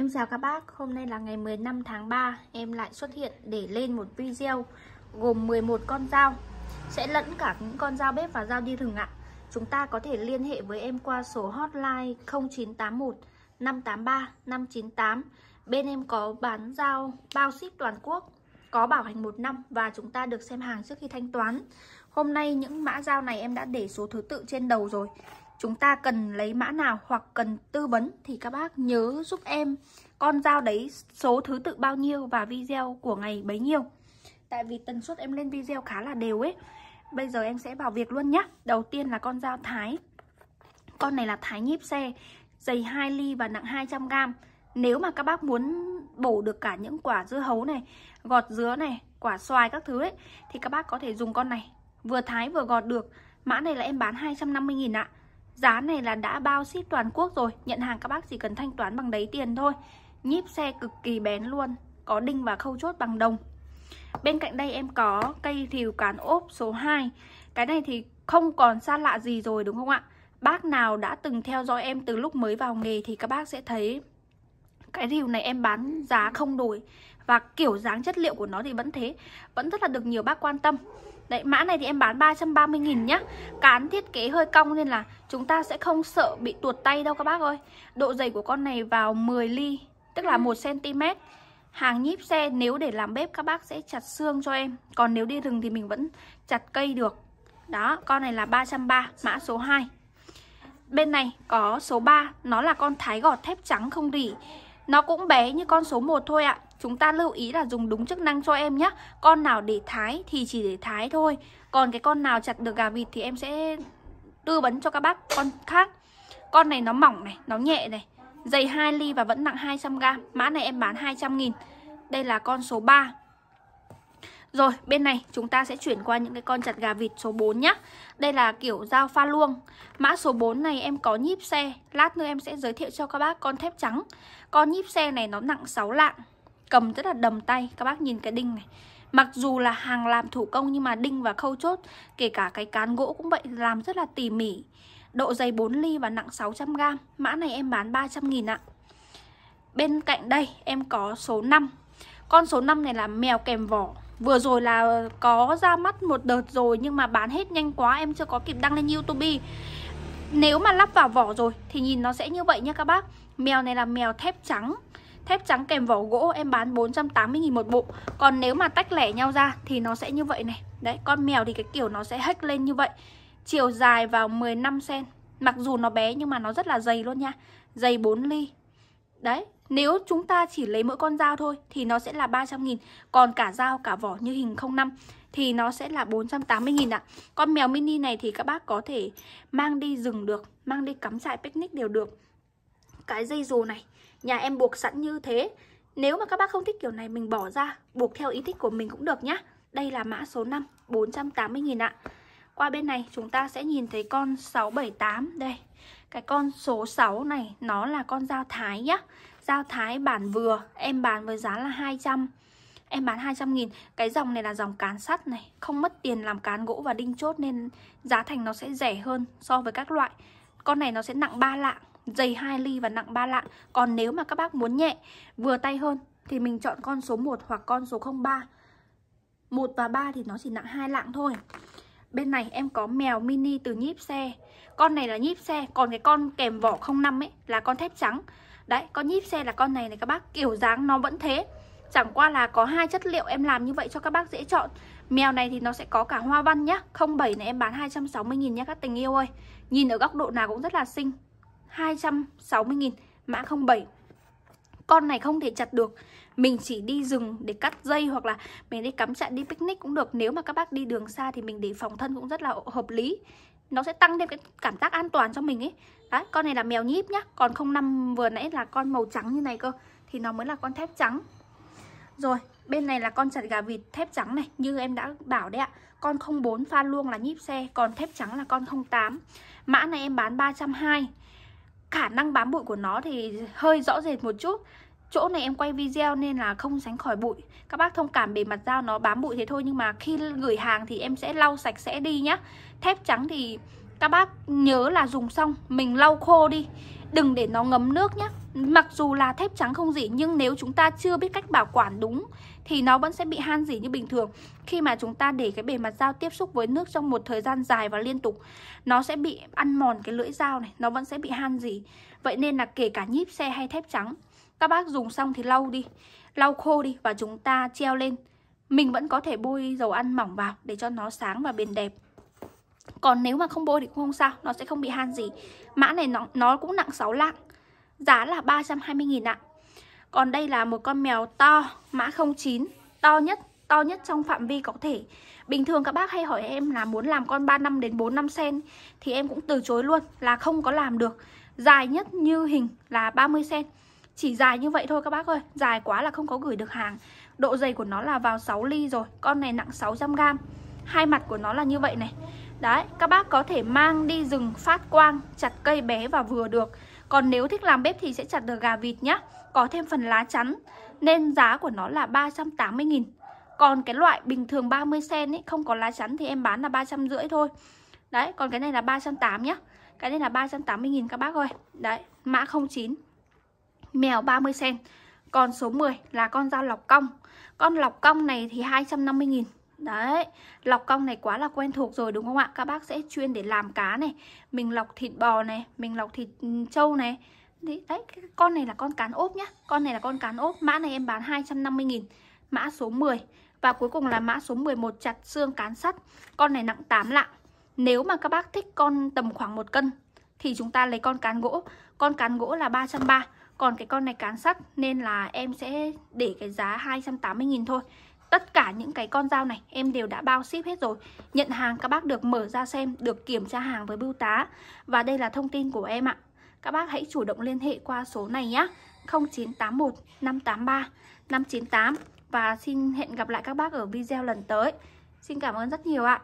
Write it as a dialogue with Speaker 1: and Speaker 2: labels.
Speaker 1: Em chào các bác, hôm nay là ngày 15 tháng 3 Em lại xuất hiện để lên một video gồm 11 con dao Sẽ lẫn cả những con dao bếp và dao đi rừng ạ Chúng ta có thể liên hệ với em qua số hotline 0981 583 598 Bên em có bán dao bao ship toàn quốc Có bảo hành 1 năm và chúng ta được xem hàng trước khi thanh toán Hôm nay những mã dao này em đã để số thứ tự trên đầu rồi chúng ta cần lấy mã nào hoặc cần tư vấn thì các bác nhớ giúp em con dao đấy số thứ tự bao nhiêu và video của ngày bấy nhiêu tại vì tần suất em lên video khá là đều ấy bây giờ em sẽ vào việc luôn nhá đầu tiên là con dao thái con này là thái nhíp xe dày 2 ly và nặng 200g nếu mà các bác muốn bổ được cả những quả dưa hấu này gọt dứa này quả xoài các thứ ấy thì các bác có thể dùng con này vừa thái vừa gọt được mã này là em bán 250.000 ạ Giá này là đã bao ship toàn quốc rồi Nhận hàng các bác chỉ cần thanh toán bằng đấy tiền thôi Nhíp xe cực kỳ bén luôn Có đinh và khâu chốt bằng đồng Bên cạnh đây em có cây thìu cán ốp số 2 Cái này thì không còn xa lạ gì rồi đúng không ạ Bác nào đã từng theo dõi em từ lúc mới vào nghề Thì các bác sẽ thấy cái rìu này em bán giá không đổi Và kiểu dáng chất liệu của nó thì vẫn thế Vẫn rất là được nhiều bác quan tâm Đấy, mã này thì em bán 330.000 nhá Cán thiết kế hơi cong nên là chúng ta sẽ không sợ bị tuột tay đâu các bác ơi Độ dày của con này vào 10 ly, tức là 1cm Hàng nhíp xe nếu để làm bếp các bác sẽ chặt xương cho em Còn nếu đi rừng thì mình vẫn chặt cây được Đó, con này là 330, mã số 2 Bên này có số 3, nó là con thái gọt thép trắng không rỉ nó cũng bé như con số 1 thôi ạ Chúng ta lưu ý là dùng đúng chức năng cho em nhé Con nào để thái thì chỉ để thái thôi Còn cái con nào chặt được gà vịt thì em sẽ tư vấn cho các bác con khác Con này nó mỏng này, nó nhẹ này Dày 2 ly và vẫn nặng 200g Mã này em bán 200 nghìn Đây là con số 3 rồi bên này chúng ta sẽ chuyển qua những cái con chặt gà vịt số 4 nhá Đây là kiểu dao pha luông Mã số 4 này em có nhíp xe Lát nữa em sẽ giới thiệu cho các bác con thép trắng Con nhíp xe này nó nặng 6 lạng Cầm rất là đầm tay Các bác nhìn cái đinh này Mặc dù là hàng làm thủ công nhưng mà đinh và khâu chốt Kể cả cái cán gỗ cũng vậy Làm rất là tỉ mỉ Độ dày 4 ly và nặng 600g Mã này em bán 300 nghìn ạ Bên cạnh đây em có số 5 Con số 5 này là mèo kèm vỏ Vừa rồi là có ra mắt một đợt rồi nhưng mà bán hết nhanh quá em chưa có kịp đăng lên YouTube. Nếu mà lắp vào vỏ rồi thì nhìn nó sẽ như vậy nha các bác. Mèo này là mèo thép trắng. Thép trắng kèm vỏ gỗ em bán 480 000 một bộ. Còn nếu mà tách lẻ nhau ra thì nó sẽ như vậy này. Đấy, con mèo thì cái kiểu nó sẽ hếch lên như vậy. Chiều dài vào 15 cm. Mặc dù nó bé nhưng mà nó rất là dày luôn nha. Dày 4 ly. Đấy, nếu chúng ta chỉ lấy mỗi con dao thôi thì nó sẽ là 300 nghìn Còn cả dao cả vỏ như hình 05 thì nó sẽ là 480 nghìn ạ. Con mèo mini này thì các bác có thể mang đi rừng được, mang đi cắm trại picnic đều được. Cái dây dù này, nhà em buộc sẵn như thế. Nếu mà các bác không thích kiểu này mình bỏ ra, buộc theo ý thích của mình cũng được nhá. Đây là mã số 5, 480 nghìn ạ. Qua bên này chúng ta sẽ nhìn thấy con 678 đây. Cái con số 6 này nó là con dao thái nhá Dao thái bản vừa Em bán với giá là 200 Em bán 200 nghìn Cái dòng này là dòng cán sắt này Không mất tiền làm cán gỗ và đinh chốt Nên giá thành nó sẽ rẻ hơn so với các loại Con này nó sẽ nặng 3 lạng Dày 2 ly và nặng 3 lạng Còn nếu mà các bác muốn nhẹ Vừa tay hơn Thì mình chọn con số 1 hoặc con số 03 1 và 3 thì nó chỉ nặng 2 lạng thôi Bên này em có mèo mini từ nhíp xe Con này là nhíp xe Còn cái con kèm vỏ 05 ấy là con thép trắng Đấy, con nhíp xe là con này này các bác Kiểu dáng nó vẫn thế Chẳng qua là có hai chất liệu em làm như vậy cho các bác dễ chọn Mèo này thì nó sẽ có cả hoa văn nhá 07 này em bán 260.000 nhá các tình yêu ơi Nhìn ở góc độ nào cũng rất là xinh 260.000 Mã 07 con này không thể chặt được mình chỉ đi rừng để cắt dây hoặc là mình đi cắm trại đi picnic cũng được nếu mà các bác đi đường xa thì mình để phòng thân cũng rất là hợp lý nó sẽ tăng thêm cái cảm giác an toàn cho mình ấy đấy con này là mèo nhíp nhá còn không năm vừa nãy là con màu trắng như này cơ thì nó mới là con thép trắng rồi bên này là con chặt gà vịt thép trắng này như em đã bảo đấy ạ con 04 pha luông là nhíp xe còn thép trắng là con 08 mã này em bán 320 khả năng bám bụi của nó thì hơi rõ rệt một chút chỗ này em quay video nên là không tránh khỏi bụi các bác thông cảm bề mặt dao nó bám bụi thế thôi nhưng mà khi gửi hàng thì em sẽ lau sạch sẽ đi nhá thép trắng thì các bác nhớ là dùng xong mình lau khô đi đừng để nó ngấm nước nhé Mặc dù là thép trắng không dỉ nhưng nếu chúng ta chưa biết cách bảo quản đúng thì nó vẫn sẽ bị han dỉ như bình thường. Khi mà chúng ta để cái bề mặt dao tiếp xúc với nước trong một thời gian dài và liên tục, nó sẽ bị ăn mòn cái lưỡi dao này, nó vẫn sẽ bị han dỉ. Vậy nên là kể cả nhíp xe hay thép trắng, các bác dùng xong thì lau đi, lau khô đi và chúng ta treo lên. Mình vẫn có thể bôi dầu ăn mỏng vào để cho nó sáng và bền đẹp còn nếu mà không bôi thì cũng không sao Nó sẽ không bị han gì Mã này nó, nó cũng nặng 6 lạng Giá là 320 nghìn ạ Còn đây là một con mèo to Mã 09 To nhất To nhất trong phạm vi có thể Bình thường các bác hay hỏi em là muốn làm con 3 năm đến 4 năm sen Thì em cũng từ chối luôn Là không có làm được Dài nhất như hình là 30 sen Chỉ dài như vậy thôi các bác ơi Dài quá là không có gửi được hàng Độ dày của nó là vào 6 ly rồi Con này nặng 600g Hai mặt của nó là như vậy này Đấy, các bác có thể mang đi rừng phát quang, chặt cây bé và vừa được. Còn nếu thích làm bếp thì sẽ chặt được gà vịt nhá. Có thêm phần lá chắn nên giá của nó là 380.000. Còn cái loại bình thường 30 sen ấy không có lá chắn thì em bán là 350 thôi. Đấy, còn cái này là 380 nhá. Cái này là 380.000 các bác ơi. Đấy, mã 09. Mèo 30 sen. Còn số 10 là con dao lọc cong. Con lọc cong này thì 250.000 Đấy, lọc cong này quá là quen thuộc rồi đúng không ạ? Các bác sẽ chuyên để làm cá này Mình lọc thịt bò này, mình lọc thịt ừ, trâu này Đấy, đấy con này là con cán ốp nhá Con này là con cán ốp, mã này em bán 250 nghìn Mã số 10 Và cuối cùng là mã số 11 chặt xương cán sắt Con này nặng 8 lạng Nếu mà các bác thích con tầm khoảng 1 cân Thì chúng ta lấy con cán gỗ Con cán gỗ là 330 Còn cái con này cán sắt Nên là em sẽ để cái giá 280 nghìn thôi Tất cả những cái con dao này em đều đã bao ship hết rồi Nhận hàng các bác được mở ra xem, được kiểm tra hàng với bưu tá Và đây là thông tin của em ạ Các bác hãy chủ động liên hệ qua số này nhé 0981 583 598 Và xin hẹn gặp lại các bác ở video lần tới Xin cảm ơn rất nhiều ạ